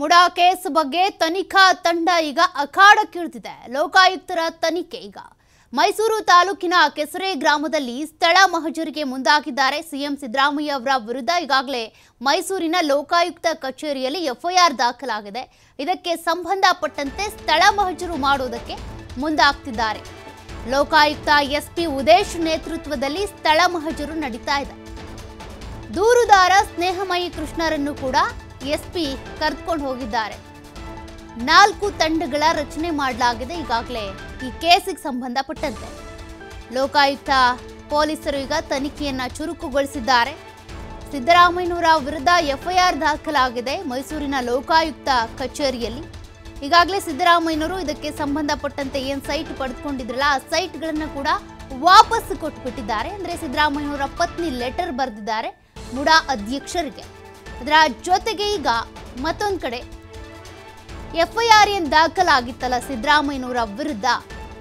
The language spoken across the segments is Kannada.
ಮುಡಾ ಕೇಸ್ ಬಗ್ಗೆ ತನಿಖಾ ತಂಡ ಈಗ ಅಖಾಡಕ್ಕಿಳಿದಿದೆ ಲೋಕಾಯುಕ್ತರ ತನಿಖೆ ಈಗ ಮೈಸೂರು ತಾಲೂಕಿನ ಕೆಸರೆ ಗ್ರಾಮದಲ್ಲಿ ಸ್ಥಳ ಮಹಜರಿಗೆ ಮುಂದಾಗಿದ್ದಾರೆ ಸಿಎಂ ಸಿದ್ದರಾಮಯ್ಯ ಅವರ ವಿರುದ್ಧ ಈಗಾಗಲೇ ಮೈಸೂರಿನ ಲೋಕಾಯುಕ್ತ ಕಚೇರಿಯಲ್ಲಿ ಎಫ್ಐಆರ್ ದಾಖಲಾಗಿದೆ ಇದಕ್ಕೆ ಸಂಬಂಧಪಟ್ಟಂತೆ ಸ್ಥಳ ಮಹಜರು ಮಾಡುವುದಕ್ಕೆ ಮುಂದಾಗ್ತಿದ್ದಾರೆ ಲೋಕಾಯುಕ್ತ ಎಸ್ಪಿ ಉದೇಶ್ ನೇತೃತ್ವದಲ್ಲಿ ಸ್ಥಳ ಮಹಜರು ನಡೀತಾ ಇದೆ ದೂರುದಾರ ಸ್ನೇಹಮಯಿ ಕೃಷ್ಣರನ್ನು ಕೂಡ ಎಸ್ಪಿ ಕರೆದುಕೊಂಡು ಹೋಗಿದ್ದಾರೆ ನಾಲ್ಕು ತಂಡಗಳ ರಚನೆ ಮಾಡಲಾಗಿದೆ ಈಗಾಗಲೇ ಈ ಕೇಸಿಗೆ ಸಂಬಂಧಪಟ್ಟಂತೆ ಲೋಕಾಯುಕ್ತ ಪೊಲೀಸರು ಈಗ ತನಿಖೆಯನ್ನ ಚುರುಕುಗೊಳಿಸಿದ್ದಾರೆ ಸಿದ್ದರಾಮಯ್ಯನವರ ವಿರುದ್ಧ ಎಫ್ಐಆರ್ ದಾಖಲಾಗಿದೆ ಮೈಸೂರಿನ ಲೋಕಾಯುಕ್ತ ಕಚೇರಿಯಲ್ಲಿ ಈಗಾಗಲೇ ಸಿದ್ದರಾಮಯ್ಯನವರು ಇದಕ್ಕೆ ಸಂಬಂಧಪಟ್ಟಂತೆ ಏನ್ ಸೈಟ್ ಪಡೆದುಕೊಂಡಿದ್ರಲ್ಲ ಆ ಸೈಟ್ಗಳನ್ನು ಕೂಡ ವಾಪಸ್ ಬಿಟ್ಟಿದ್ದಾರೆ ಅಂದರೆ ಸಿದ್ದರಾಮಯ್ಯನವರ ಪತ್ನಿ ಲೆಟರ್ ಬರೆದಿದ್ದಾರೆ ಮುಡಾ ಅಧ್ಯಕ್ಷರಿಗೆ ಅದರ ಜೊತೆಗೆ ಈಗ ಮತ್ತೊಂದು ಕಡೆ ಎಫ್ಐಆರ್ ಏನ್ ದಾಖಲಾಗಿತ್ತಲ್ಲ ಸಿದ್ದರಾಮಯ್ಯನವರ ವಿರುದ್ಧ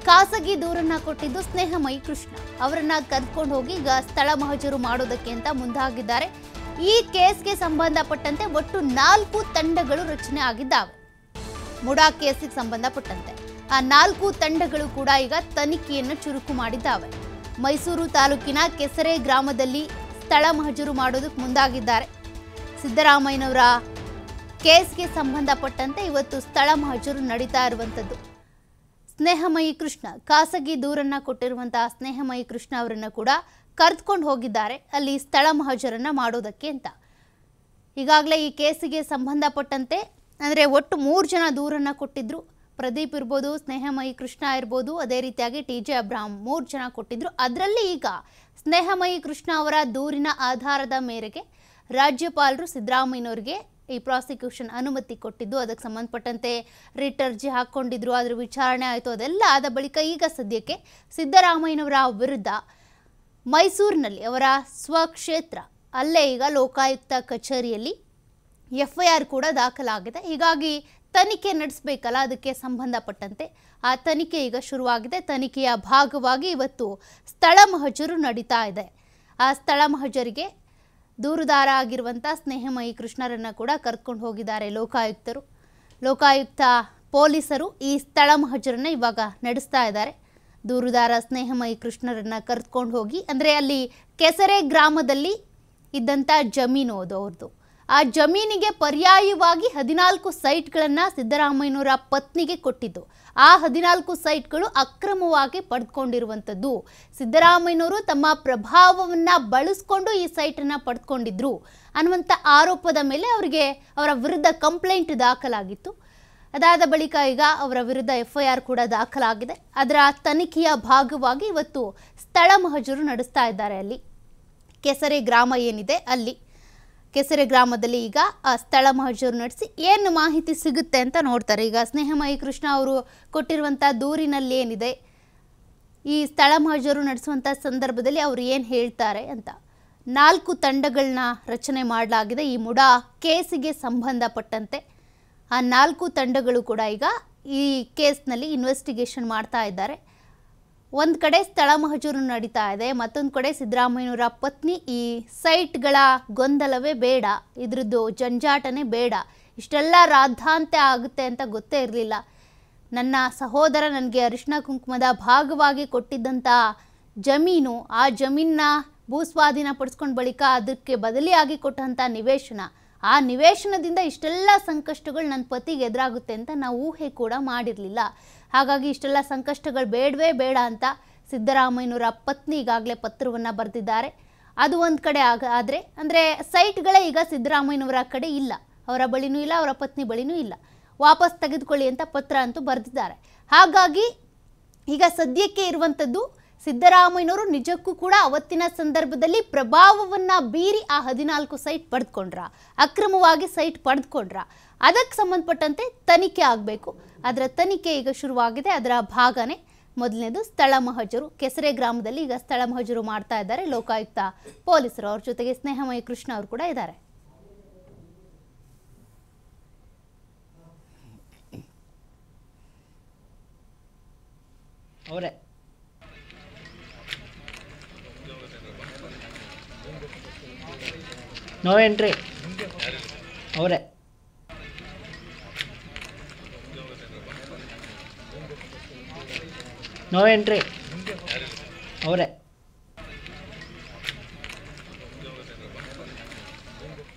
ಖಾಸಗಿ ದೂರನ್ನ ಕೊಟ್ಟಿದ್ದು ಸ್ನೇಹಮಯಿ ಕೃಷ್ಣ ಅವರನ್ನ ಕದ್ಕೊಂಡು ಹೋಗಿ ಈಗ ಸ್ಥಳ ಮಹಜೂರು ಮಾಡೋದಕ್ಕೆ ಅಂತ ಮುಂದಾಗಿದ್ದಾರೆ ಈ ಕೇಸ್ಗೆ ಸಂಬಂಧಪಟ್ಟಂತೆ ಒಟ್ಟು ನಾಲ್ಕು ತಂಡಗಳು ರಚನೆ ಆಗಿದ್ದಾವೆ ಮುಡಾ ಕೇಸಿಗೆ ಸಂಬಂಧಪಟ್ಟಂತೆ ಆ ನಾಲ್ಕು ತಂಡಗಳು ಕೂಡ ಈಗ ತನಿಖೆಯನ್ನು ಚುರುಕು ಮಾಡಿದ್ದಾವೆ ಮೈಸೂರು ತಾಲೂಕಿನ ಕೆಸರೆ ಗ್ರಾಮದಲ್ಲಿ ಸ್ಥಳ ಮಹಜೂರು ಮಾಡೋದಕ್ಕೆ ಮುಂದಾಗಿದ್ದಾರೆ ಸಿದ್ದರಾಮಯ್ಯನವರ ಕೇಸ್ಗೆ ಸಂಬಂಧಪಟ್ಟಂತೆ ಇವತ್ತು ಸ್ಥಳ ಮಹಜೂರು ನಡೀತಾ ಇರುವಂಥದ್ದು ಸ್ನೇಹಮಯಿ ಕೃಷ್ಣ ಖಾಸಗಿ ದೂರನ್ನು ಕೊಟ್ಟಿರುವಂತಹ ಸ್ನೇಹಮಯಿ ಕೃಷ್ಣ ಅವರನ್ನು ಕೂಡ ಕರೆದುಕೊಂಡು ಹೋಗಿದ್ದಾರೆ ಅಲ್ಲಿ ಸ್ಥಳ ಮಹಜರನ್ನು ಮಾಡೋದಕ್ಕೆ ಅಂತ ಈಗಾಗಲೇ ಈ ಕೇಸಿಗೆ ಸಂಬಂಧಪಟ್ಟಂತೆ ಅಂದರೆ ಒಟ್ಟು ಮೂರು ಜನ ದೂರನ್ನು ಕೊಟ್ಟಿದ್ದರು ಪ್ರದೀಪ್ ಇರ್ಬೋದು ಸ್ನೇಹಮಯಿ ಕೃಷ್ಣ ಇರ್ಬೋದು ಅದೇ ರೀತಿಯಾಗಿ ಟಿ ಜೆ ಅಬ್ರಾಹಂ ಮೂರು ಜನ ಕೊಟ್ಟಿದ್ದರು ಅದರಲ್ಲಿ ಈಗ ಸ್ನೇಹಮಯಿ ಕೃಷ್ಣ ಅವರ ದೂರಿನ ಆಧಾರದ ಮೇರೆಗೆ ರಾಜ್ಯಪಾಲರು ಸಿದ್ದರಾಮಯ್ಯನವರಿಗೆ ಈ ಪ್ರಾಸಿಕ್ಯೂಷನ್ ಅನುಮತಿ ಕೊಟ್ಟಿದ್ದು ಅದಕ್ಕೆ ಸಂಬಂಧಪಟ್ಟಂತೆ ರಿಟ್ ಅರ್ಜಿ ಹಾಕ್ಕೊಂಡಿದ್ರು ಅದರ ವಿಚಾರಣೆ ಆಯಿತು ಅದೆಲ್ಲ ಆದ ಬಳಿಕ ಈಗ ಸದ್ಯಕ್ಕೆ ಸಿದ್ದರಾಮಯ್ಯನವರ ವಿರುದ್ಧ ಮೈಸೂರಿನಲ್ಲಿ ಅವರ ಸ್ವಕ್ಷೇತ್ರ ಅಲ್ಲೇ ಈಗ ಲೋಕಾಯುಕ್ತ ಕಚೇರಿಯಲ್ಲಿ ಎಫ್ ಐ ಆರ್ ಕೂಡ ದಾಖಲಾಗಿದೆ ಹೀಗಾಗಿ ತನಿಖೆ ನಡೆಸಬೇಕಲ್ಲ ಅದಕ್ಕೆ ಸಂಬಂಧಪಟ್ಟಂತೆ ಆ ತನಿಖೆ ಈಗ ಶುರುವಾಗಿದೆ ತನಿಖೆಯ ಭಾಗವಾಗಿ ಇವತ್ತು ಸ್ಥಳ ಮಹಜರು ನಡೀತಾ ಇದೆ ಆ ಸ್ಥಳ ಮಹಜರಿಗೆ ದೂರುದಾರ ಆಗಿರುವಂಥ ಸ್ನೇಹಮಯಿ ಕೃಷ್ಣರನ್ನು ಕೂಡ ಕರ್ಕೊಂಡು ಹೋಗಿದ್ದಾರೆ ಲೋಕಾಯುಕ್ತರು ಲೋಕಾಯುಕ್ತ ಪೊಲೀಸರು ಈ ಸ್ಥಳ ಮಹಜರನ್ನು ಇವಾಗ ನಡೆಸ್ತಾ ಇದ್ದಾರೆ ದೂರುದಾರ ಸ್ನೇಹಮಯಿ ಕೃಷ್ಣರನ್ನು ಕರೆದುಕೊಂಡು ಹೋಗಿ ಅಂದರೆ ಅಲ್ಲಿ ಕೆಸರೆ ಗ್ರಾಮದಲ್ಲಿ ಇದ್ದಂಥ ಜಮೀನು ಅದು ಅವ್ರದ್ದು ಆ ಜಮೀನಿಗೆ ಪರ್ಯಾಯವಾಗಿ ಹದಿನಾಲ್ಕು ಸೈಟ್ಗಳನ್ನು ಸಿದ್ದರಾಮಯ್ಯನವರ ಪತ್ನಿಗೆ ಕೊಟ್ಟಿದ್ದು ಆ ಹದಿನಾಲ್ಕು ಸೈಟ್ಗಳು ಅಕ್ರಮವಾಗಿ ಪಡೆದುಕೊಂಡಿರುವಂಥದ್ದು ಸಿದ್ದರಾಮಯ್ಯನವರು ತಮ್ಮ ಪ್ರಭಾವವನ್ನು ಬಳಸ್ಕೊಂಡು ಈ ಸೈಟನ್ನು ಪಡೆದುಕೊಂಡಿದ್ರು ಅನ್ನುವಂಥ ಆರೋಪದ ಮೇಲೆ ಅವರಿಗೆ ಅವರ ವಿರುದ್ಧ ಕಂಪ್ಲೇಂಟ್ ದಾಖಲಾಗಿತ್ತು ಅದಾದ ಬಳಿಕ ಈಗ ಅವರ ವಿರುದ್ಧ ಎಫ್ ಐ ಆರ್ ಕೂಡ ದಾಖಲಾಗಿದೆ ಅದರ ತನಿಖೆಯ ಭಾಗವಾಗಿ ಇವತ್ತು ಸ್ಥಳ ಮಹಜರು ನಡೆಸ್ತಾ ಇದ್ದಾರೆ ಅಲ್ಲಿ ಕೆಸರೆ ಗ್ರಾಮ ಏನಿದೆ ಅಲ್ಲಿ ಕೆಸರೆ ಗ್ರಾಮದಲ್ಲಿ ಈಗ ಸ್ಥಳ ಮಹಜೂರು ನಡೆಸಿ ಏನು ಮಾಹಿತಿ ಸಿಗುತ್ತೆ ಅಂತ ನೋಡ್ತಾರೆ ಈಗ ಸ್ನೇಹಮಯಿ ಕೃಷ್ಣ ಅವರು ಕೊಟ್ಟಿರುವಂಥ ದೂರಿನಲ್ಲಿ ಏನಿದೆ ಈ ಸ್ಥಳ ಮಹಜೂರು ನಡೆಸುವಂಥ ಸಂದರ್ಭದಲ್ಲಿ ಅವರು ಏನು ಹೇಳ್ತಾರೆ ಅಂತ ನಾಲ್ಕು ತಂಡಗಳನ್ನ ರಚನೆ ಮಾಡಲಾಗಿದೆ ಈ ಮುಡಾ ಕೇಸಿಗೆ ಸಂಬಂಧಪಟ್ಟಂತೆ ಆ ನಾಲ್ಕು ತಂಡಗಳು ಕೂಡ ಈಗ ಈ ಕೇಸ್ನಲ್ಲಿ ಇನ್ವೆಸ್ಟಿಗೇಷನ್ ಮಾಡ್ತಾ ಇದ್ದಾರೆ ಒಂದು ಕಡೆ ಸ್ಥಳ ಮಹಜೂರು ನಡೀತಾ ಇದೆ ಮತ್ತೊಂದು ಕಡೆ ಸಿದ್ದರಾಮಯ್ಯನವರ ಪತ್ನಿ ಈ ಸೈಟ್ಗಳ ಗೊಂದಲವೇ ಬೇಡ ಇದ್ರದ್ದು ಜಂಜಾಟನೇ ಬೇಡ ಇಷ್ಟೆಲ್ಲ ರಾದ್ದಾಂತ್ಯ ಆಗುತ್ತೆ ಅಂತ ಗೊತ್ತೇ ಇರಲಿಲ್ಲ ನನ್ನ ಸಹೋದರ ನನಗೆ ಅರಿಶಿನ ಕುಂಕುಮದ ಭಾಗವಾಗಿ ಕೊಟ್ಟಿದ್ದಂಥ ಜಮೀನು ಆ ಜಮೀನ ಭೂಸ್ವಾಧೀನ ಪಡಿಸ್ಕೊಂಡ ಬಳಿಕ ಅದಕ್ಕೆ ಬದಲಿಯಾಗಿ ಕೊಟ್ಟಂಥ ನಿವೇಶನ ಆ ನಿವೇಶನದಿಂದ ಇಷ್ಟೆಲ್ಲ ಸಂಕಷ್ಟಗಳು ನನ್ನ ಪತಿಗೆ ಎದುರಾಗುತ್ತೆ ಅಂತ ನಾವು ಊಹೆ ಕೂಡ ಮಾಡಿರಲಿಲ್ಲ ಹಾಗಾಗಿ ಇಷ್ಟೆಲ್ಲ ಸಂಕಷ್ಟಗಳು ಬೇಡವೇ ಬೇಡ ಅಂತ ಸಿದ್ದರಾಮಯ್ಯನವರ ಪತ್ನಿ ಈಗಾಗಲೇ ಪತ್ರವನ್ನು ಬರೆದಿದ್ದಾರೆ ಅದು ಒಂದು ಕಡೆ ಆಗ ಆದರೆ ಅಂದರೆ ಸೈಟ್ಗಳೇ ಈಗ ಸಿದ್ದರಾಮಯ್ಯನವರ ಕಡೆ ಇಲ್ಲ ಅವರ ಬಳಿನೂ ಇಲ್ಲ ಅವರ ಪತ್ನಿ ಬಳಿನೂ ಇಲ್ಲ ವಾಪಸ್ ತೆಗೆದುಕೊಳ್ಳಿ ಅಂತ ಪತ್ರ ಅಂತೂ ಬರೆದಿದ್ದಾರೆ ಹಾಗಾಗಿ ಈಗ ಸದ್ಯಕ್ಕೆ ಇರುವಂಥದ್ದು ಸಿದ್ದರಾಮಯ್ಯನವರು ನಿಜಕ್ಕೂ ಕೂಡ ಅವತ್ತಿನ ಸಂದರ್ಭದಲ್ಲಿ ಪ್ರಭಾವವನ್ನ ಬೀರಿ ಆ ಹದಿನಾಲ್ಕು ಸೈಟ್ ಪಡೆದುಕೊಂಡ್ರ ಅಕ್ರಮವಾಗಿ ಸೈಟ್ ಪಡೆದುಕೊಂಡ್ರ ಅದಕ್ಕೆ ಸಂಬಂಧಪಟ್ಟಂತೆ ತನಿಖೆ ಆಗಬೇಕು ಅದರ ತನಿಖೆ ಈಗ ಶುರುವಾಗಿದೆ ಅದರ ಭಾಗನೇ ಮೊದಲನೇದು ಸ್ಥಳ ಮಹಜರು ಕೆಸರೆ ಗ್ರಾಮದಲ್ಲಿ ಈಗ ಸ್ಥಳ ಮಹಜರು ಮಾಡ್ತಾ ಇದ್ದಾರೆ ಲೋಕಾಯುಕ್ತ ಪೊಲೀಸರು ಅವ್ರ ಜೊತೆಗೆ ಸ್ನೇಹಮಯ ಕೃಷ್ಣ ಅವರು ಕೂಡ ಇದ್ದಾರೆ ಅವರೇ നോ എൻട്രി അവിടെ നോ എൻട്രി അവിടെ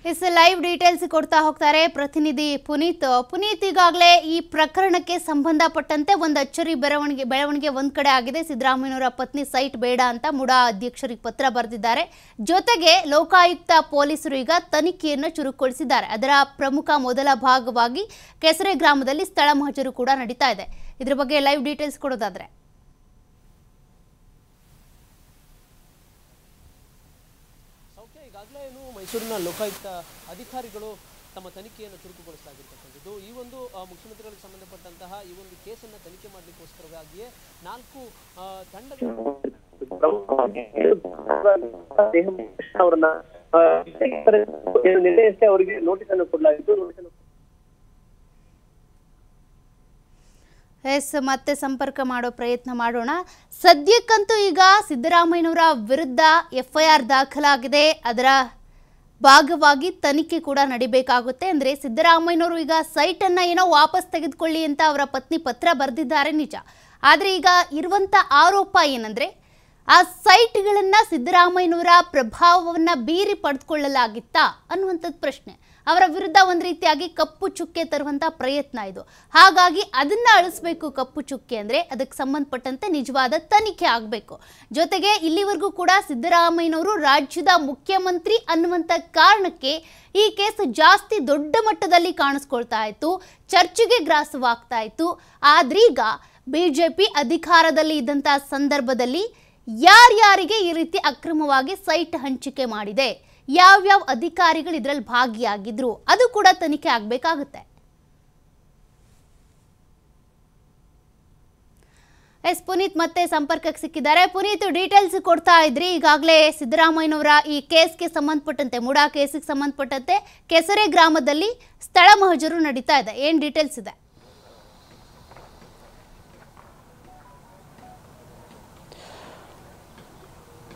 ಎಸ್ ಲೈವ್ ಡೀಟೇಲ್ಸ್ ಕೊಡ್ತಾ ಹೋಗ್ತಾರೆ ಪ್ರತಿನಿಧಿ ಪುನೀತ್ ಪುನೀತ್ ಈಗಾಗಲೇ ಈ ಪ್ರಕರಣಕ್ಕೆ ಸಂಬಂಧಪಟ್ಟಂತೆ ಒಂದು ಅಚ್ಚರಿ ಬೆಳವಣಿಗೆ ಬೆಳವಣಿಗೆ ಒಂದ್ ಕಡೆ ಆಗಿದೆ ಸಿದ್ದರಾಮಯ್ಯವರ ಪತ್ನಿ ಸೈಟ್ ಬೇಡ ಅಂತ ಮುಡಾ ಅಧ್ಯಕ್ಷರಿಗೆ ಪತ್ರ ಬರೆದಿದ್ದಾರೆ ಜೊತೆಗೆ ಲೋಕಾಯುಕ್ತ ಪೊಲೀಸರು ಈಗ ತನಿಖೆಯನ್ನು ಚುರುಕುಗೊಳಿಸಿದ್ದಾರೆ ಅದರ ಪ್ರಮುಖ ಮೊದಲ ಭಾಗವಾಗಿ ಕೆಸರೆ ಗ್ರಾಮದಲ್ಲಿ ಸ್ಥಳ ಮಹಜರು ಕೂಡ ನಡೀತಾ ಇದೆ ಇದರ ಬಗ್ಗೆ ಲೈವ್ ಡೀಟೇಲ್ಸ್ ಕೊಡೋದಾದ್ರೆ ಈಗಾಗಲೇ ಏನು ಮೈಸೂರಿನ ಲೋಕಾಯುಕ್ತ ಅಧಿಕಾರಿಗಳು ತಮ್ಮ ತನಿಖೆಯನ್ನು ಚುರುಕುಗೊಳಿಸಲಾಗಿರ್ತಕ್ಕಂಥದ್ದು ಈ ಒಂದು ಮುಖ್ಯಮಂತ್ರಿಗಳಿಗೆ ಸಂಬಂಧಪಟ್ಟಂತಹ ಈ ಒಂದು ಕೇಸನ್ನು ತನಿಖೆ ಮಾಡಲಿಕ್ಕೋಸ್ಕರವಾಗಿಯೇ ನಾಲ್ಕು ತಂಡಗಳು ಅವರಿಗೆ ನೋಟಿಸ್ ಅನ್ನು ಕೊಡಲಾಗಿತ್ತು ನೋಟಿಸ್ ಅನ್ನು ಎಸ್ ಮತ್ತೆ ಸಂಪರ್ಕ ಮಾಡೋ ಪ್ರಯತ್ನ ಮಾಡೋಣ ಸದ್ಯಕ್ಕಂತೂ ಈಗ ಸಿದ್ದರಾಮಯ್ಯನವರ ವಿರುದ್ಧ ಎಫ್ ಐ ಆರ್ ದಾಖಲಾಗಿದೆ ಅದರ ಭಾಗವಾಗಿ ತನಿಖೆ ಕೂಡ ನಡಿಬೇಕಾಗುತ್ತೆ ಅಂದರೆ ಸಿದ್ದರಾಮಯ್ಯನವರು ಈಗ ಸೈಟನ್ನು ಏನೋ ವಾಪಸ್ ತೆಗೆದುಕೊಳ್ಳಿ ಅಂತ ಅವರ ಪತ್ನಿ ಪತ್ರ ಬರೆದಿದ್ದಾರೆ ನಿಜ ಆದರೆ ಈಗ ಇರುವಂಥ ಆರೋಪ ಏನಂದರೆ ಆ ಸೈಟ್ಗಳನ್ನು ಸಿದ್ದರಾಮಯ್ಯನವರ ಪ್ರಭಾವವನ್ನು ಬೀರಿ ಪಡೆದುಕೊಳ್ಳಲಾಗಿತ್ತಾ ಅನ್ನುವಂಥದ್ದು ಪ್ರಶ್ನೆ ಅವರ ವಿರುದ್ಧ ಒಂದು ರೀತಿಯಾಗಿ ಕಪ್ಪು ಚುಕ್ಕೆ ತರುವಂಥ ಪ್ರಯತ್ನ ಇದು ಹಾಗಾಗಿ ಅದನ್ನ ಅಳಿಸ್ಬೇಕು ಕಪ್ಪು ಚುಕ್ಕೆ ಅಂದರೆ ಅದಕ್ಕೆ ಸಂಬಂಧಪಟ್ಟಂತೆ ನಿಜವಾದ ತನಿಖೆ ಆಗಬೇಕು ಜೊತೆಗೆ ಇಲ್ಲಿವರೆಗೂ ಕೂಡ ಸಿದ್ದರಾಮಯ್ಯನವರು ರಾಜ್ಯದ ಮುಖ್ಯಮಂತ್ರಿ ಅನ್ನುವಂಥ ಕಾರಣಕ್ಕೆ ಈ ಕೇಸ್ ಜಾಸ್ತಿ ದೊಡ್ಡ ಮಟ್ಟದಲ್ಲಿ ಕಾಣಿಸ್ಕೊಳ್ತಾ ಇತ್ತು ಚರ್ಚೆಗೆ ಗ್ರಾಸವಾಗ್ತಾ ಇತ್ತು ಆದ್ರೀಗ ಬಿಜೆಪಿ ಅಧಿಕಾರದಲ್ಲಿ ಇದ್ದಂತಹ ಸಂದರ್ಭದಲ್ಲಿ ಯಾರ್ಯಾರಿಗೆ ಈ ರೀತಿ ಅಕ್ರಮವಾಗಿ ಸೈಟ್ ಹಂಚಿಕೆ ಮಾಡಿದೆ ಯಾವ್ಯಾವ ಅಧಿಕಾರಿಗಳು ಇದರಲ್ಲಿ ಭಾಗಿಯಾಗಿದ್ರು ಅದು ಕೂಡ ತನಿಖೆ ಆಗಬೇಕಾಗುತ್ತೆ ಎಸ್ ಪುನೀತ್ ಮತ್ತೆ ಸಂಪರ್ಕಕ್ಕೆ ಸಿಕ್ಕಿದ್ದಾರೆ ಪುನೀತ್ ಡೀಟೇಲ್ಸ್ ಕೊಡ್ತಾ ಇದ್ರಿ ಈಗಾಗಲೇ ಸಿದ್ದರಾಮಯ್ಯನವರ ಈ ಕೇಸ್ಗೆ ಸಂಬಂಧಪಟ್ಟಂತೆ ಮುಡಾ ಕೇಸಿಗೆ ಸಂಬಂಧಪಟ್ಟಂತೆ ಕೆಸರೆ ಗ್ರಾಮದಲ್ಲಿ ಸ್ಥಳ ಮಹಜರು ನಡೀತಾ ಇದೆ ಏನು ಡೀಟೇಲ್ಸ್ ಇದೆ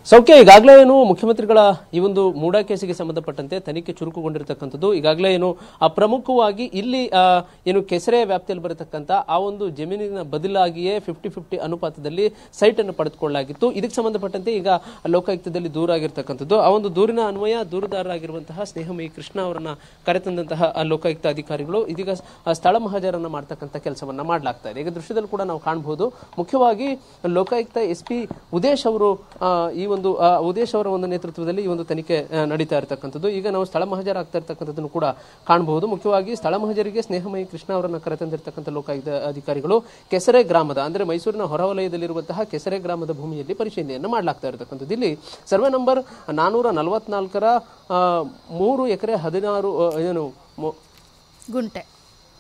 ಸೌಖ್ಯ ಈಗಾಗಲೇ ಏನು ಮುಖ್ಯಮಂತ್ರಿಗಳ ಈ ಒಂದು ಮೂಡಾ ಕೇಸಿಗೆ ಸಂಬಂಧಪಟ್ಟಂತೆ ತನಿಖೆ ಚುರುಕುಗೊಂಡಿರತಕ್ಕಂಥದ್ದು ಈಗಾಗಲೇ ಏನು ಪ್ರಮುಖವಾಗಿ ಇಲ್ಲಿ ಏನು ಕೆಸರೆ ವ್ಯಾಪ್ತಿಯಲ್ಲಿ ಬರತಕ್ಕಂಥ ಆ ಒಂದು ಜಮೀನಿನ ಬದಲಾಗಿಯೇ ಫಿಫ್ಟಿ ಫಿಫ್ಟಿ ಅನುಪಾತದಲ್ಲಿ ಸೈಟ್ ಅನ್ನು ಪಡೆದುಕೊಳ್ಳಲಾಗಿತ್ತು ಇದಕ್ಕೆ ಸಂಬಂಧಪಟ್ಟಂತೆ ಈಗ ಲೋಕಾಯುಕ್ತದಲ್ಲಿ ದೂರ ಆಗಿರ್ತಕ್ಕಂಥದ್ದು ಆ ಒಂದು ದೂರಿನ ಅನ್ವಯ ದೂರುದಾರರಾಗಿರುವಂತಹ ಸ್ನೇಹಮಯಿ ಕೃಷ್ಣ ಅವರನ್ನ ಕರೆತಂದಂತಹ ಲೋಕಾಯುಕ್ತ ಅಧಿಕಾರಿಗಳು ಇದೀಗ ಸ್ಥಳ ಮಹಾಜರನ್ನ ಮಾಡ್ತಕ್ಕಂಥ ಕೆಲಸವನ್ನ ಮಾಡಲಾಗ್ತಾ ಇದೆ ಈಗ ದೃಶ್ಯದಲ್ಲಿ ಕೂಡ ನಾವು ಕಾಣಬಹುದು ಮುಖ್ಯವಾಗಿ ಲೋಕಾಯುಕ್ತ ಎಸ್ ಪಿ ಉದೇಶ್ ಅವರು ಈ ಒಂದು ಉದೇಶ್ ಅವರ ಒಂದು ನೇತೃತ್ವದಲ್ಲಿ ಈ ಒಂದು ತನಿಖೆ ನಡೀತಾ ಇರತಕ್ಕಂಥದ್ದು ಈಗ ನಾವು ಸ್ಥಳ ಮಹಜರಾಗ್ತಾ ಇರತಕ್ಕಂಥದ್ದನ್ನು ಕೂಡ ಕಾಣಬಹುದು ಮುಖ್ಯವಾಗಿ ಸ್ಥಳ ಮಹಜರಿಗೆ ಸ್ನೇಹಮಯಿ ಕೃಷ್ಣ ಅವರನ್ನು ಕರೆತಂದಿರತಕ್ಕಂಥ ಲೋಕಾಯುಕ್ತ ಅಧಿಕಾರಿಗಳು ಕೆಸರೆ ಗ್ರಾಮದ ಅಂದ್ರೆ ಮೈಸೂರಿನ ಹೊರವಲಯದಲ್ಲಿರುವಂತಹ ಕೆಸರೆ ಗ್ರಾಮದ ಭೂಮಿಯಲ್ಲಿ ಪರಿಶೀಲನೆಯನ್ನು ಮಾಡಲಾಗ್ತಾ ಇರತಕ್ಕಂಥದ್ದು ಇಲ್ಲಿ ಸರ್ವೆ ನಂಬರ್ ನಾನೂರ ನಲವತ್ನಾಲ್ಕರ ಮೂರು ಎಕರೆ ಹದಿನಾರು ಏನು ಗುಂಟೆ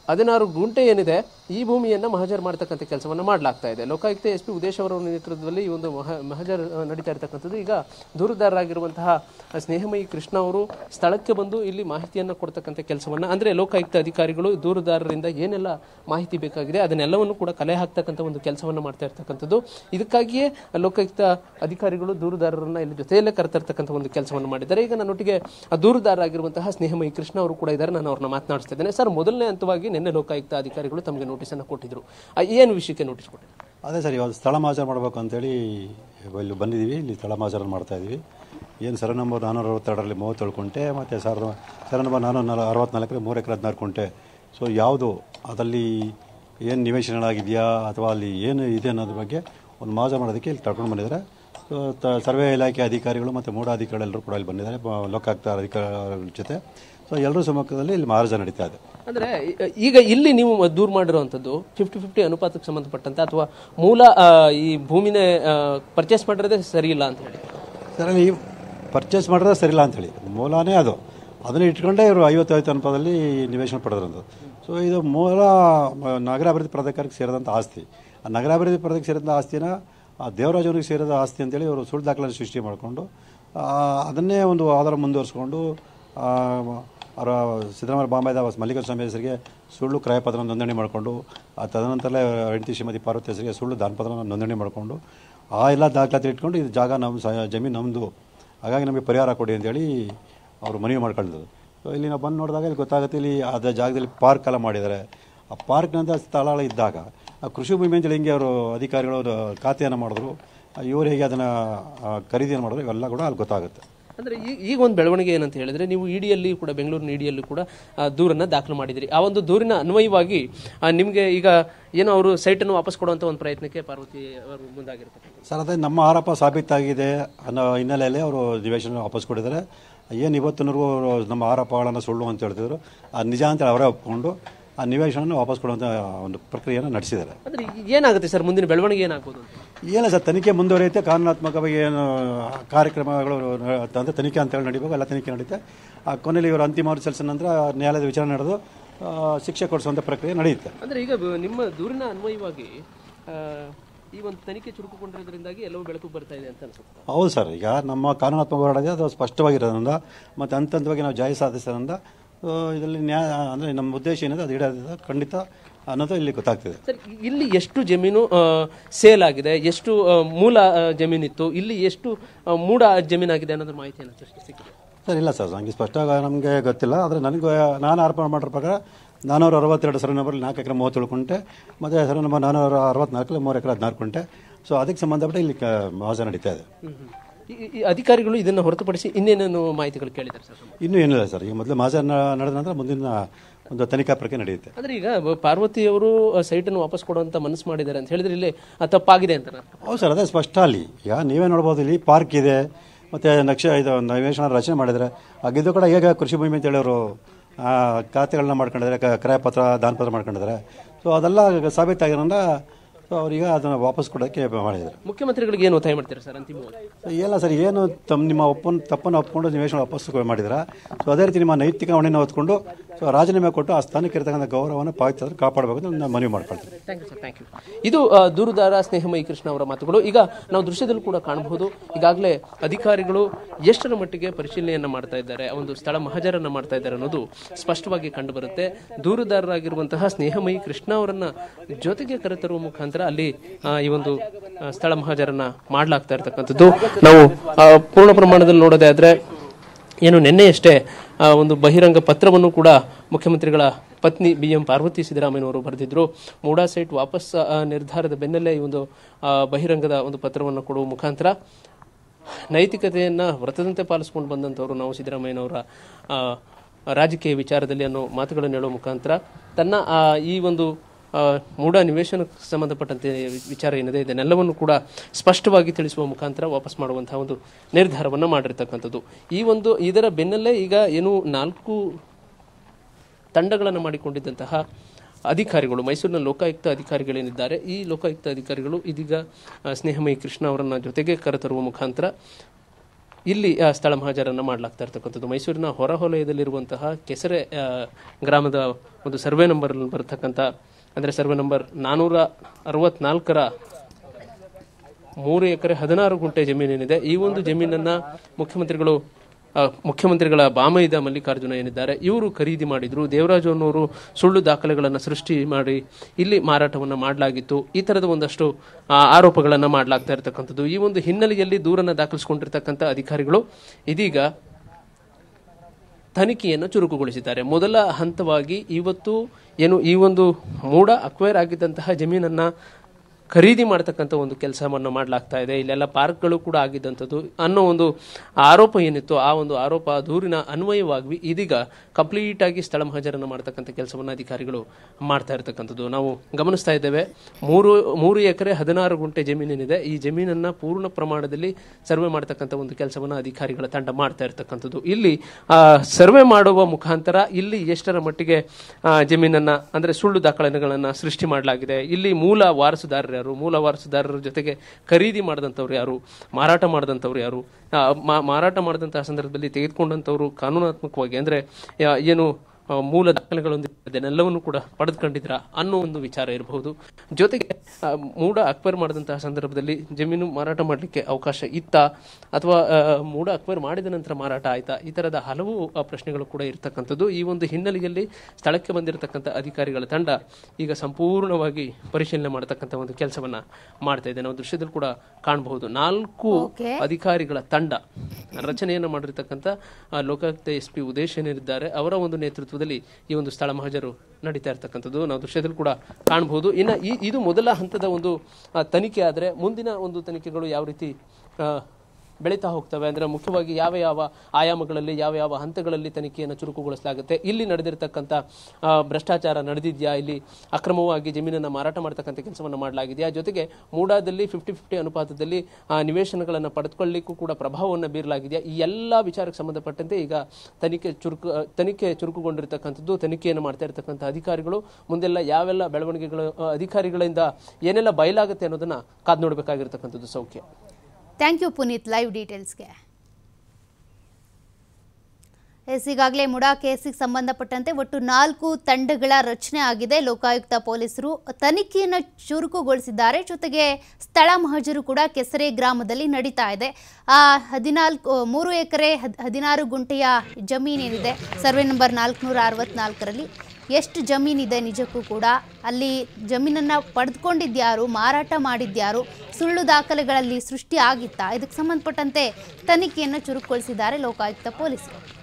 ಹದಿನಾರು ಗುಂಟೆ ಏನಿದೆ ಈ ಭೂಮಿಯನ್ನು ಮಹಜರ್ ಮಾಡ್ತಕ್ಕಂಥ ಕೆಲಸವನ್ನು ಮಾಡಲಾಗ್ತಾ ಇದೆ ಲೋಕಾಯುಕ್ತ ಎಸ್ ಪಿ ಉದೇಶ್ ಅವರ ನೇತೃತ್ವದಲ್ಲಿ ಈ ಒಂದು ಮಹ ಮಹಜರ್ ನಡೀತಾ ಇರತಕ್ಕಂಥದ್ದು ಈಗ ದೂರುದಾರರಾಗಿರುವಂತಹ ಸ್ನೇಹಮಯಿ ಕೃಷ್ಣ ಅವರು ಸ್ಥಳಕ್ಕೆ ಬಂದು ಇಲ್ಲಿ ಮಾಹಿತಿಯನ್ನು ಕೊಡ್ತಕ್ಕಂಥ ಕೆಲಸವನ್ನು ಅಂದರೆ ಲೋಕಾಯುಕ್ತ ಅಧಿಕಾರಿಗಳು ದೂರುದಾರರಿಂದ ಏನೆಲ್ಲ ಮಾಹಿತಿ ಬೇಕಾಗಿದೆ ಅದನ್ನೆಲ್ಲವನ್ನು ಕೂಡ ಕಲೆ ಹಾಕ್ತಕ್ಕಂಥ ಒಂದು ಕೆಲಸವನ್ನು ಮಾಡ್ತಾ ಇರ್ತಕ್ಕಂಥದ್ದು ಇದಕ್ಕಾಗಿಯೇ ಲೋಕಾಯುಕ್ತ ಅಧಿಕಾರಿಗಳು ದೂರುದಾರರನ್ನ ಇಲ್ಲಿ ಜೊತೆಯಲ್ಲೇ ಕರೆತರ್ತಕ್ಕಂಥ ಒಂದು ಕೆಲಸವನ್ನು ಮಾಡಿದ್ದಾರೆ ಈಗ ನನ್ನೊಟ್ಟಿಗೆ ದೂರುದಾರರಾಗಿರುವಂತಹ ಸ್ನೇಹಮಯಿ ಕೃಷ್ಣ ಅವರು ಕೂಡ ಇದ್ದಾರೆ ನಾನು ಅವ್ರನ್ನ ಮಾತನಾಡಿಸ್ತಾ ಇದ್ದೇನೆ ಸರ್ ಮೊದಲನೇ ಹಂತವಾಗಿ ನಿನ್ನೆ ಲೋಕಾಯುಕ್ತ ಅಧಿಕಾರಿಗಳು ತಮಗೆ ನೋಟಿಸನ್ನು ಕೊಟ್ಟಿದ್ರು ಏನು ವಿಷಯಕ್ಕೆ ನೋಟಿಸ್ ಕೊಟ್ಟಿದ್ರು ಅದೇ ಸರ್ ಇವಾಗ ಸ್ಥಳ ಮಾಚಾರ ಮಾಡಬೇಕು ಅಂತೇಳಿ ಇಲ್ಲಿ ಬಂದಿದ್ದೀವಿ ಇಲ್ಲಿ ಸ್ಥಳ ಮಾಚಾರ ಮಾಡ್ತಾ ಇದ್ದೀವಿ ಏನು ಸರ ನಂಬರ್ ನಾನೂರ ಅರವತ್ತೆರಡರಲ್ಲಿ ಮೂವತ್ತೇಳು ಕುಂಟೆ ಮತ್ತು ಸಾವಿರದ ಸರ ನಂಬರ್ ನಾನೂರ ಮೂರು ಎಕರೆ ಹದಿನಾರು ಕುಂಟೆ ಸೊ ಯಾವುದು ಅದರಲ್ಲಿ ಏನು ನಿವೇಶನಗಳಾಗಿದೆಯಾ ಅಥವಾ ಅಲ್ಲಿ ಏನು ಇದೆ ಅನ್ನೋದ್ರ ಬಗ್ಗೆ ಒಂದು ಮಾಜಾ ಮಾಡೋದಕ್ಕೆ ಇಲ್ಲಿ ತಡ್ಕೊಂಡು ಬಂದಿದ್ದಾರೆ ಸರ್ವೆ ಇಲಾಖೆ ಅಧಿಕಾರಿಗಳು ಮತ್ತು ಅಧಿಕಾರಿಗಳೆಲ್ಲರೂ ಕೂಡ ಇಲ್ಲಿ ಬಂದಿದ್ದಾರೆ ಲೋಕಾಯುಕ್ತ ಅಧಿಕಾರಿಗಳ ಜೊತೆ ಸೊ ಎಲ್ಲರೂ ಸಮ್ಮುಖದಲ್ಲಿ ಇಲ್ಲಿ ಮಹಾರಾಜ ನಡೀತಾ ಇದೆ ಅಂದರೆ ಈಗ ಇಲ್ಲಿ ನೀವು ದೂರ ಮಾಡಿರುವಂಥದ್ದು ಫಿಫ್ಟಿ ಫಿಫ್ಟಿ ಅನುಪಾತಕ್ಕೆ ಸಂಬಂಧಪಟ್ಟಂತೆ ಅಥವಾ ಮೂಲ ಈ ಭೂಮಿನೇ ಪರ್ಚೇಸ್ ಮಾಡಿರೋದೇ ಸರಿ ಇಲ್ಲ ಅಂತ ಹೇಳಿ ಸರ್ ಈ ಪರ್ಚೇಸ್ ಮಾಡಿದ್ರೆ ಸರಿ ಇಲ್ಲ ಅಂತ ಹೇಳಿ ಮೂಲನೇ ಅದು ಅದನ್ನ ಇಟ್ಕೊಂಡೇ ಇವರು ಐವತ್ತೈದು ಅನುಪಾತದಲ್ಲಿ ನಿವೇಶನ ಪಡೆದಿರೋದು ಸೊ ಇದು ಮೂಲ ನಗರಾಭಿವೃದ್ಧಿ ಪ್ರಾಧಿಕಾರಕ್ಕೆ ಸೇರಿದಂಥ ಆಸ್ತಿ ಆ ನಗರಾಭಿವೃದ್ಧಿ ಪ್ರಾಧಿಕಾರಕ್ಕೆ ಸೇರಿದಂಥ ಆಸ್ತಿನ ಆ ದೇವರಾಜವ್ರಿಗೆ ಸೇರಿದ ಆಸ್ತಿ ಅಂತೇಳಿ ಅವರು ಸುಳ್ಳು ದಾಖಲೆ ಸೃಷ್ಟಿ ಮಾಡಿಕೊಂಡು ಅದನ್ನೇ ಒಂದು ಆಧಾರ ಮುಂದುವರಿಸ್ಕೊಂಡು ಅವರ ಸಿದ್ದರಾಮಯ್ಯ ಬಾಂಬೆದ ಮಲ್ಲಿಕಾರ್ಜುನ ಹೆಸರಿಗೆ ಸುಳ್ಳು ಕ್ರಯಪತ್ರ ನೋಂದಣಿ ಮಾಡಿಕೊಂಡು ಆ ತದನಂತರಲೇ ಹೆಂಡತಿ ಶ್ರೀಮತಿ ಪಾರ್ವತಿ ಹೆಸರಿಗೆ ಸುಳ್ಳು ದಾನಪತ್ರವನ್ನು ನೋಂದಣಿ ಮಾಡಿಕೊಂಡು ಆ ಎಲ್ಲ ದಾಖಲಾತಿ ಇಟ್ಕೊಂಡು ಇದು ಜಾಗ ನಮ್ಮ ಜಮೀನು ನಮ್ಮದು ಹಾಗಾಗಿ ನಮಗೆ ಪರಿಹಾರ ಕೊಡಿ ಅಂತೇಳಿ ಅವರು ಮನವಿ ಮಾಡ್ಕೊಂಡಿದ್ದು ಇಲ್ಲಿ ನಾವು ಬಂದು ನೋಡಿದಾಗ ಇಲ್ಲಿ ಗೊತ್ತಾಗುತ್ತೆ ಇಲ್ಲಿ ಅದ ಜಾಗದಲ್ಲಿ ಪಾರ್ಕ್ ಎಲ್ಲ ಮಾಡಿದ್ದಾರೆ ಆ ಪಾರ್ಕ್ನಂಥ ಸ್ಥಳ ಇದ್ದಾಗ ಆ ಕೃಷಿ ಭೂಮಿ ಅಂತೇಳಿ ಹಿಂಗೆ ಅವರು ಅಧಿಕಾರಿಗಳು ಖಾತೆಯನ್ನು ಮಾಡಿದ್ರು ಇವರು ಹೇಗೆ ಅದನ್ನು ಖರೀದಿಯನ್ನು ಮಾಡಿದ್ರು ಇವೆಲ್ಲ ಕೂಡ ಅಲ್ಲಿ ಗೊತ್ತಾಗುತ್ತೆ ಅಂದರೆ ಈ ಈಗ ಒಂದು ಬೆಳವಣಿಗೆ ಏನಂತ ಹೇಳಿದರೆ ನೀವು ಇಡಿಯಲ್ಲಿ ಕೂಡ ಬೆಂಗಳೂರಿನ ಇಡಿಯಲ್ಲಿ ಕೂಡ ದೂರನ್ನು ದಾಖಲು ಮಾಡಿದಿರಿ ಆ ಒಂದು ದೂರಿನ ಅನ್ವಯವಾಗಿ ನಿಮಗೆ ಈಗ ಏನೋ ಅವರು ಸೈಟನ್ನು ವಾಪಸ್ ಕೊಡುವಂಥ ಒಂದು ಪ್ರಯತ್ನಕ್ಕೆ ಪಾರ್ವತಿ ಅವರು ಮುಂದಾಗಿರ್ತಾರೆ ಸರ್ ಅದೇ ನಮ್ಮ ಆರೋಪ ಸಾಬೀತಾಗಿದೆ ಅನ್ನೋ ಹಿನ್ನೆಲೆಯಲ್ಲಿ ಅವರು ನಿವೇಶನ ವಾಪಸ್ ಕೊಟ್ಟಿದ್ದಾರೆ ಏನು ಇವತ್ತಿನವರೆಗೂ ಅವರು ನಮ್ಮ ಆರೋಪಗಳನ್ನು ಸುಳ್ಳು ಅಂತ ಹೇಳ್ತಿದ್ರು ಅದು ನಿಜ ಅಂತ ಅವರೇ ಒಪ್ಕೊಂಡು ಆ ನಿವೇಶನ ವಾಪಸ್ ಕೊಡುವಂತ ಒಂದು ಪ್ರಕ್ರಿಯೆಯನ್ನು ನಡೆಸಿದ್ದಾರೆ ಏನಾಗುತ್ತೆ ಸರ್ ಮುಂದಿನ ಬೆಳವಣಿಗೆ ಏನಾಗುತ್ತೆ ಏನ ಸರ್ ತನಿಖೆ ಮುಂದುವರಿಯುತ್ತೆ ಕಾನೂನಾತ್ಮಕವಾಗಿ ಏನು ಕಾರ್ಯಕ್ರಮಗಳು ಅಂದರೆ ತನಿಖೆ ಅಂತ ಹೇಳಿ ನಡೀಬೇಕು ಎಲ್ಲ ತನಿಖೆ ನಡೀತೆ ಆ ಕೊನೆಯಲ್ಲಿ ಇವರು ಅಂತಿಮ ಸಲ್ಲಿಸಿದ ನಂತರ ನ್ಯಾಯಾಲಯದ ವಿಚಾರಣೆ ನಡೆದು ಶಿಕ್ಷೆ ಕೊಡಿಸುವಂಥ ಪ್ರಕ್ರಿಯೆ ನಡೆಯುತ್ತೆ ಅಂದರೆ ಈಗ ನಿಮ್ಮ ದೂರಿನ ಅನ್ವಯವಾಗಿ ಈ ಒಂದು ತನಿಖೆ ಚುರುಕುಗೊಂಡಿರೋದ್ರಿಂದಾಗಿ ಎಲ್ಲವೂ ಬೆಳಕು ಬರ್ತಾ ಇದೆ ಅಂತ ಅನ್ಸುತ್ತೆ ಹೌದು ಸರ್ ಈಗ ನಮ್ಮ ಕಾನೂನಾತ್ಮಕ ಹೋರಾಟ ಅದು ಸ್ಪಷ್ಟವಾಗಿರೋದ್ರಿಂದ ಮತ್ತು ಹಂತ ನಾವು ಜಯ ಸಾಧಿಸೋದ್ರಿಂದ ಇದರಲ್ಲಿ ನ್ಯಾಯ ಅಂದರೆ ನಮ್ಮ ಉದ್ದೇಶ ಏನಿದೆ ಅದು ಇಡೋದ ಖಂಡಿತ ಅನ್ನೋದು ಇಲ್ಲಿ ಗೊತ್ತಾಗ್ತಿದೆ ಸರ್ ಇಲ್ಲಿ ಎಷ್ಟು ಜಮೀನು ಸೇಲ್ ಆಗಿದೆ ಎಷ್ಟು ಮೂಲ ಜಮೀನಿತ್ತು ಇಲ್ಲಿ ಎಷ್ಟು ಮೂಡ ಜಮೀನಾಗಿದೆ ಅನ್ನೋದ್ರ ಮಾಹಿತಿ ಏನಾದರೂ ಸರ್ ಇಲ್ಲ ಸರ್ ನನಗೆ ಸ್ಪಷ್ಟವಾಗಿ ನಮಗೆ ಗೊತ್ತಿಲ್ಲ ಆದರೆ ನನಗೆ ನಾನು ಅರ್ಪಣೆ ಮಾಡಿರೋ ಪ್ರಕಾರ ನಾನೂರ ಅರವತ್ತೆರಡು ಸರ್ ನಂಬರ್ ನಾಲ್ಕು ಎಕರೆ ಮೂವತ್ತೇಳು ಕುಂಟೆ ಮತ್ತು ಸರ್ ನಂಬರ್ ನಾನ್ನೂರ ಅರವತ್ನಾಲ್ಕಲ್ಲಿ ಮೂರು ಎಕರೆ ಹದಿನಾರು ಕುಂಟೆ ಸೊ ಅದಕ್ಕೆ ಸಂಬಂಧಪಟ್ಟ ಇಲ್ಲಿ ಮಹಾಜನ ನಡೀತಾ ಇದೆ ಅಧಿಕಾರಿಗಳು ಇದನ್ನು ಹೊರತುಪಡಿಸಿ ಇನ್ನೇನೇನು ಮಾಹಿತಿಗಳು ಕೇಳಿದ್ದಾರೆ ಸರ್ ಇನ್ನೂ ಏನಿಲ್ಲ ಸರ್ ಈಗ ಮೊದಲು ಮಾಜ ನಡೆದ ನಂತರ ಮುಂದಿನ ಒಂದು ತನಿಖಾ ಪ್ರಕ್ರಿಯೆ ನಡೆಯುತ್ತೆ ಅಂದರೆ ಈಗ ಪಾರ್ವತಿ ಅವರು ಸೈಟನ್ನು ವಾಪಸ್ ಕೊಡುವಂತ ಮನಸ್ಸು ಮಾಡಿದ್ದಾರೆ ಅಂತ ಹೇಳಿದ್ರೆ ಇಲ್ಲಿ ತಪ್ಪಾಗಿದೆ ಅಂತ ಹೌದು ಸರ್ ಅದೇ ಸ್ಪಷ್ಟ ಅಲ್ಲಿ ಈಗ ನೀವೇ ನೋಡ್ಬೋದು ಇಲ್ಲಿ ಪಾರ್ಕ್ ಇದೆ ಮತ್ತು ನಕ್ಷೆ ಇದು ನವೇಶನ ರಚನೆ ಮಾಡಿದರೆ ಹಾಗಿದ್ದು ಕೂಡ ಹೇಗೆ ಕೃಷಿ ಭೂಮಿ ಅಂತ ಅವರು ಖಾತೆಗಳನ್ನ ಮಾಡ್ಕೊಂಡಿದ್ದಾರೆ ಕ್ರಯ ಪತ್ರ ದಾನ ಮಾಡ್ಕೊಂಡಿದ್ದಾರೆ ಸೊ ಅದೆಲ್ಲ ಸಾಬೀತಾಗಿರೋದ್ರಿಂದ ಅವರಿಗೆ ಅದನ್ನು ವಾಪಸ್ ಕೊಡೋಕ್ಕೆ ಮಾಡಿದ್ದಾರೆ ಮುಖ್ಯಮಂತ್ರಿಗಳಿಗೆ ಏನು ಒತ್ತಾಯ ಮಾಡ್ತೀರಾ ಸರ್ ಅಂತಿಮವಾಗಿ ಇಲ್ಲ ಸರ್ ಏನು ತಮ್ಮ ನಿಮ್ಮ ಒಪ್ಪನ್ ತಪ್ಪನ್ನು ಒಪ್ಪಿಕೊಂಡು ನಿವೇಶನ ವಾಪಸ್ ಮಾಡಿದಿರಾ ಸೊ ಅದೇ ರೀತಿ ನಿಮ್ಮ ನೈತಿಕ ಹೊಣೆಯನ್ನು ಹೊತ್ಕೊಂಡು ಸೊ ರಾಜೀನಾಮೆ ಕೊಟ್ಟು ಆ ಸ್ಥಾನಕ್ಕೆ ಇರತಕ್ಕಂಥ ಗೌರವವನ್ನು ಪಾವತಿಸಿದ್ರೆ ಕಾಪಾಡಬೇಕು ಅಂತ ನಾನು ಮನವಿ ಮಾಡ್ಕೊಳ್ತೀನಿ thank you sir thank you ಇದು ದೂರುದಾರ ಸ್ನೇಹಮಯಿ ಕೃಷ್ಣ ಅವರ ಮಾತುಗಳು ಈಗ ನಾವು ದೃಶ್ಯದಲ್ಲೂ ಕೂಡ ಕಾಣಬಹುದು ಈಗಾಗಲೇ ಅಧಿಕಾರಿಗಳು ಎಷ್ಟರ ಮಟ್ಟಿಗೆ ಪರಿಶೀಲನೆಯನ್ನು ಮಾಡ್ತಾ ಇದ್ದಾರೆ ಒಂದು ಸ್ಥಳ ಮಹಜರನ್ನು ಮಾಡ್ತಾ ಇದ್ದಾರೆ ಅನ್ನೋದು ಸ್ಪಷ್ಟವಾಗಿ ಕಂಡುಬರುತ್ತೆ ದೂರುದಾರರಾಗಿರುವಂತಹ ಸ್ನೇಹಮಯಿ ಕೃಷ್ಣ ಅವರನ್ನು ಜೊತೆಗೆ ಕರೆತರುವ ಮುಖಾಂತರ ನಂತರ ಅಲ್ಲಿ ಈ ಒಂದು ಸ್ಥಳ ಮಹಾಜರನ್ನ ಮಾಡ್ಲಾಗ್ತಾ ಇರತಕ್ಕಂಥದ್ದು ನಾವು ಪೂರ್ಣ ಪ್ರಮಾಣದಲ್ಲಿ ನೋಡೋದೇ ಆದರೆ ಏನು ನಿನ್ನೆಯಷ್ಟೇ ಒಂದು ಬಹಿರಂಗ ಪತ್ರವನ್ನು ಕೂಡ ಮುಖ್ಯಮಂತ್ರಿಗಳ ಪತ್ನಿ ಬಿ ಎಂ ಪಾರ್ವತಿ ಸಿದ್ದರಾಮಯ್ಯನವರು ಬರೆದಿದ್ದರು ಮೂಡಾ ಸೈಟ್ ವಾಪಸ್ ನಿರ್ಧಾರದ ಬೆನ್ನಲ್ಲೇ ಈ ಒಂದು ಬಹಿರಂಗದ ಒಂದು ಪತ್ರವನ್ನು ಕೊಡುವ ಮುಖಾಂತರ ನೈತಿಕತೆಯನ್ನ ವ್ರತದಂತೆ ಪಾಲಿಸ್ಕೊಂಡು ಬಂದಂಥವರು ನಾವು ಸಿದ್ದರಾಮಯ್ಯನವರ ರಾಜಕೀಯ ವಿಚಾರದಲ್ಲಿ ಅನ್ನೋ ಮಾತುಗಳನ್ನು ಹೇಳುವ ಮುಖಾಂತರ ತನ್ನ ಈ ಒಂದು ಮೂಢ ನಿವೇಶನಕ್ಕೆ ಸಂಬಂಧಪಟ್ಟಂತೆ ವಿಚಾರ ಏನಿದೆ ಇದನ್ನೆಲ್ಲವನ್ನು ಕೂಡ ಸ್ಪಷ್ಟವಾಗಿ ತಿಳಿಸುವ ಮುಖಾಂತರ ವಾಪಸ್ ಮಾಡುವಂತಹ ಒಂದು ನಿರ್ಧಾರವನ್ನು ಮಾಡಿರ್ತಕ್ಕಂಥದ್ದು ಈ ಒಂದು ಇದರ ಬೆನ್ನಲ್ಲೇ ಈಗ ಏನು ನಾಲ್ಕು ತಂಡಗಳನ್ನು ಮಾಡಿಕೊಂಡಿದ್ದಂತಹ ಅಧಿಕಾರಿಗಳು ಮೈಸೂರಿನ ಲೋಕಾಯುಕ್ತ ಅಧಿಕಾರಿಗಳೇನಿದ್ದಾರೆ ಈ ಲೋಕಾಯುಕ್ತ ಅಧಿಕಾರಿಗಳು ಇದೀಗ ಸ್ನೇಹಮಯಿ ಕೃಷ್ಣ ಅವರನ್ನ ಜೊತೆಗೆ ಕರೆತರುವ ಮುಖಾಂತರ ಇಲ್ಲಿ ಸ್ಥಳ ಮಹಾಜರನ್ನು ಮಾಡಲಾಗ್ತಾ ಇರ್ತಕ್ಕಂಥದ್ದು ಮೈಸೂರಿನ ಹೊರಹೊಲಯದಲ್ಲಿರುವಂತಹ ಕೆಸರೆ ಗ್ರಾಮದ ಒಂದು ಸರ್ವೆ ನಂಬರ್ ಬರತಕ್ಕಂಥ ಅಂದರೆ ಸರ್ವೆ ನಂಬರ್ ನಾನ್ನೂರ ಅರವತ್ನಾಲ್ಕರ ಮೂರು ಎಕರೆ ಹದಿನಾರು ಗುಂಟೆ ಜಮೀನೇನಿದೆ ಈ ಒಂದು ಜಮೀನನ್ನ ಮುಖ್ಯಮಂತ್ರಿಗಳು ಮುಖ್ಯಮಂತ್ರಿಗಳ ಬಾಮಯಿದ ಮಲ್ಲಿಕಾರ್ಜುನ ಏನಿದ್ದಾರೆ ಇವರು ಖರೀದಿ ಮಾಡಿದ್ರು ದೇವರಾಜು ಅನ್ನೋರು ಸುಳ್ಳು ದಾಖಲೆಗಳನ್ನು ಸೃಷ್ಟಿ ಮಾಡಿ ಇಲ್ಲಿ ಮಾರಾಟವನ್ನು ಮಾಡಲಾಗಿತ್ತು ಈ ಥರದ ಒಂದಷ್ಟು ಆರೋಪಗಳನ್ನು ಮಾಡಲಾಗ್ತಾ ಇರತಕ್ಕಂಥದ್ದು ಈ ಒಂದು ಹಿನ್ನೆಲೆಯಲ್ಲಿ ದೂರನ್ನು ದಾಖಲಿಸಿಕೊಂಡಿರ್ತಕ್ಕಂಥ ಅಧಿಕಾರಿಗಳು ಇದೀಗ ತನಿಖೆಯನ್ನು ಚುರುಕುಗೊಳಿಸಿದ್ದಾರೆ ಮೊದಲ ಹಂತವಾಗಿ ಇವತ್ತು ಏನು ಈ ಒಂದು ಮೂಡ ಅಕ್ವೈರ್ ಆಗಿದ್ದಂತಹ ಜಮೀನನ್ನು ಖರೀದಿ ಮಾಡ್ತಕ್ಕಂಥ ಒಂದು ಕೆಲಸವನ್ನು ಮಾಡಲಾಗ್ತಾ ಇದೆ ಇಲ್ಲೆಲ್ಲ ಪಾರ್ಕ್ಗಳು ಕೂಡ ಆಗಿದ್ದಂಥದ್ದು ಅನ್ನೋ ಒಂದು ಆರೋಪ ಏನಿತ್ತು ಆ ಒಂದು ಆರೋಪ ದೂರಿನ ಅನ್ವಯವಾಗಿ ಇದೀಗ ಕಂಪ್ಲೀಟ್ ಆಗಿ ಸ್ಥಳ ಮಹಜರನ್ನು ಮಾಡ್ತಕ್ಕಂಥ ಕೆಲಸವನ್ನು ಅಧಿಕಾರಿಗಳು ಮಾಡ್ತಾ ಇರತಕ್ಕಂಥದ್ದು ನಾವು ಗಮನಿಸ್ತಾ ಇದ್ದೇವೆ ಮೂರು ಮೂರು ಎಕರೆ ಹದಿನಾರು ಗುಂಟೆ ಜಮೀನಿನಿದೆ ಈ ಜಮೀನನ್ನು ಪೂರ್ಣ ಪ್ರಮಾಣದಲ್ಲಿ ಸರ್ವೆ ಮಾಡ್ತಕ್ಕಂಥ ಒಂದು ಕೆಲಸವನ್ನು ಅಧಿಕಾರಿಗಳ ತಂಡ ಮಾಡ್ತಾ ಇರತಕ್ಕಂಥದ್ದು ಇಲ್ಲಿ ಸರ್ವೆ ಮಾಡುವ ಮುಖಾಂತರ ಇಲ್ಲಿ ಎಷ್ಟರ ಮಟ್ಟಿಗೆ ಜಮೀನನ್ನು ಅಂದರೆ ಸುಳ್ಳು ದಾಖಲೆಗಳನ್ನು ಸೃಷ್ಟಿ ಮಾಡಲಾಗಿದೆ ಇಲ್ಲಿ ಮೂಲ ವಾರಸುದಾರರ ಯಾರು ಮೂಲ ವಾರಸುದಾರರ ಜೊತೆಗೆ ಖರೀದಿ ಮಾಡಿದಂಥವ್ರು ಯಾರು ಮಾರಾಟ ಮಾಡಿದಂಥವ್ರು ಯಾರು ಮಾರಾಟ ಮಾಡಿದಂಥ ಸಂದರ್ಭದಲ್ಲಿ ತೆಗೆದುಕೊಂಡಂಥವ್ರು ಕಾನೂನಾತ್ಮಕವಾಗಿ ಅಂದರೆ ಏನು ಮೂಲ ದಾಖಲೆಗಳೊಂದಿಗೆ ಅದನ್ನೆಲ್ಲವನ್ನು ಕೂಡ ಪಡೆದುಕೊಂಡಿದ್ರ ಅನ್ನೋ ಒಂದು ವಿಚಾರ ಇರಬಹುದು ಜೊತೆಗೆ ಮೂಡ ಅಕ್ವೈರ್ ಮಾಡಿದಂತಹ ಸಂದರ್ಭದಲ್ಲಿ ಜಮೀನು ಮಾರಾಟ ಮಾಡಲಿಕ್ಕೆ ಅವಕಾಶ ಇತ್ತ ಅಥವಾ ಮೂಡ ಅಕ್ವೈರ್ ಮಾಡಿದ ನಂತರ ಮಾರಾಟ ಆಯ್ತಾ ಈ ತರದ ಹಲವು ಪ್ರಶ್ನೆಗಳು ಕೂಡ ಇರತಕ್ಕಂಥದ್ದು ಈ ಒಂದು ಹಿನ್ನೆಲೆಯಲ್ಲಿ ಸ್ಥಳಕ್ಕೆ ಬಂದಿರತಕ್ಕಂಥ ಅಧಿಕಾರಿಗಳ ತಂಡ ಈಗ ಸಂಪೂರ್ಣವಾಗಿ ಪರಿಶೀಲನೆ ಮಾಡತಕ್ಕಂಥ ಒಂದು ಕೆಲಸವನ್ನ ಮಾಡ್ತಾ ಇದೆ ನಾವು ದೃಶ್ಯದಲ್ಲಿ ಕೂಡ ಕಾಣಬಹುದು ನಾಲ್ಕು ಅಧಿಕಾರಿಗಳ ತಂಡ ರಚನೆಯನ್ನು ಮಾಡಿರ್ತಕ್ಕಂಥ ಲೋಕಾಯುಕ್ತ ಎಸ್ ಪಿ ಉದೇಶ್ ಏನಿದ್ದಾರೆ ಅವರ ಒಂದು ನೇತೃತ್ವ ಸಂದರ್ಭದಲ್ಲಿ ಈ ಒಂದು ಸ್ಥಳ ಮಹಜರು ನಡೀತಾ ಇರ್ತಕ್ಕಂಥದ್ದು ನಾವು ದೃಶ್ಯದಲ್ಲಿ ಕೂಡ ಕಾಣಬಹುದು ಇನ್ನು ಇದು ಮೊದಲ ಹಂತದ ಒಂದು ತನಿಖೆ ಆದರೆ ಮುಂದಿನ ಒಂದು ತನಿಖೆಗಳು ಯಾವ ರೀತಿ ಬೆಳೀತಾ ಹೋಗ್ತವೆ ಅಂದರೆ ಮುಖ್ಯವಾಗಿ ಯಾವ ಯಾವ ಆಯಾಮಗಳಲ್ಲಿ ಯಾವ ಯಾವ ಹಂತಗಳಲ್ಲಿ ತನಿಖೆಯನ್ನು ಚುರುಕುಗೊಳಿಸಲಾಗುತ್ತೆ ಇಲ್ಲಿ ನಡೆದಿರತಕ್ಕಂಥ ಭ್ರಷ್ಟಾಚಾರ ನಡೆದಿದೆಯಾ ಇಲ್ಲಿ ಅಕ್ರಮವಾಗಿ ಜಮೀನನ್ನು ಮಾರಾಟ ಮಾಡ್ತಕ್ಕಂಥ ಕೆಲಸವನ್ನು ಮಾಡಲಾಗಿದೆಯಾ ಜೊತೆಗೆ ಮೂಡಾದಲ್ಲಿ ಫಿಫ್ಟಿ ಫಿಫ್ಟಿ ಅನುಪಾತದಲ್ಲಿ ನಿವೇಶನಗಳನ್ನು ಪಡೆದುಕೊಳ್ಳಿಕ್ಕೂ ಕೂಡ ಪ್ರಭಾವವನ್ನು ಬೀರಲಾಗಿದೆಯಾ ಈ ಎಲ್ಲ ವಿಚಾರಕ್ಕೆ ಸಂಬಂಧಪಟ್ಟಂತೆ ಈಗ ತನಿಖೆ ಚುರುಕು ತನಿಖೆ ಚುರುಕುಗೊಂಡಿರ್ತಕ್ಕಂಥದ್ದು ತನಿಖೆಯನ್ನು ಮಾಡ್ತಾ ಇರತಕ್ಕಂಥ ಅಧಿಕಾರಿಗಳು ಮುಂದೆಲ್ಲ ಯಾವೆಲ್ಲ ಬೆಳವಣಿಗೆಗಳು ಅಧಿಕಾರಿಗಳಿಂದ ಏನೆಲ್ಲ ಬಯಲಾಗುತ್ತೆ ಅನ್ನೋದನ್ನ ಕಾದ್ ನೋಡಬೇಕಾಗಿರ್ತಕ್ಕಂಥದ್ದು ಸೌಖ್ಯ ಥ್ಯಾಂಕ್ ಯು ಪುನೀತ್ ಲೈವ್ ಡೀಟೇಲ್ಸ್ಗೆ ಎಸ್ ಈಗಾಗಲೇ ಮುಡಾ ಕೇಸಿಗೆ ಸಂಬಂಧಪಟ್ಟಂತೆ ಒಟ್ಟು ನಾಲ್ಕು ತಂಡಗಳ ರಚನೆ ಆಗಿದೆ ಲೋಕಾಯುಕ್ತ ಪೊಲೀಸರು ತನಿಖೆಯನ್ನು ಚುರುಕುಗೊಳಿಸಿದ್ದಾರೆ ಜೊತೆಗೆ ಸ್ಥಳ ಮಹಜರು ಕೂಡ ಕೆಸರೆ ಗ್ರಾಮದಲ್ಲಿ ನಡೀತಾ ಇದೆ ಆ ಹದಿನಾಲ್ಕು ಮೂರು ಎಕರೆ ಹದಿನಾರು ಗುಂಟೆಯ ಜಮೀನೇನಿದೆ ಸರ್ವೆ ನಂಬರ್ ನಾಲ್ಕುನೂರ ಅರವತ್ನಾಲ್ಕರಲ್ಲಿ ಎಷ್ಟು ಜಮೀನಿದೆ ನಿಜಕ್ಕೂ ಕೂಡ ಅಲ್ಲಿ ಜಮೀನನ್ನು ಪಡೆದುಕೊಂಡಿದ್ಯಾರು ಮಾರಾಟ ಮಾಡಿದ್ಯಾರು ಸುಳ್ಳು ದಾಖಲೆಗಳಲ್ಲಿ ಸೃಷ್ಟಿ ಆಗಿತ್ತಾ ಇದಕ್ಕೆ ಸಂಬಂಧಪಟ್ಟಂತೆ ತನಿಖೆಯನ್ನು ಚುರುಕುಗೊಳಿಸಿದ್ದಾರೆ ಲೋಕಾಯುಕ್ತ ಪೊಲೀಸರು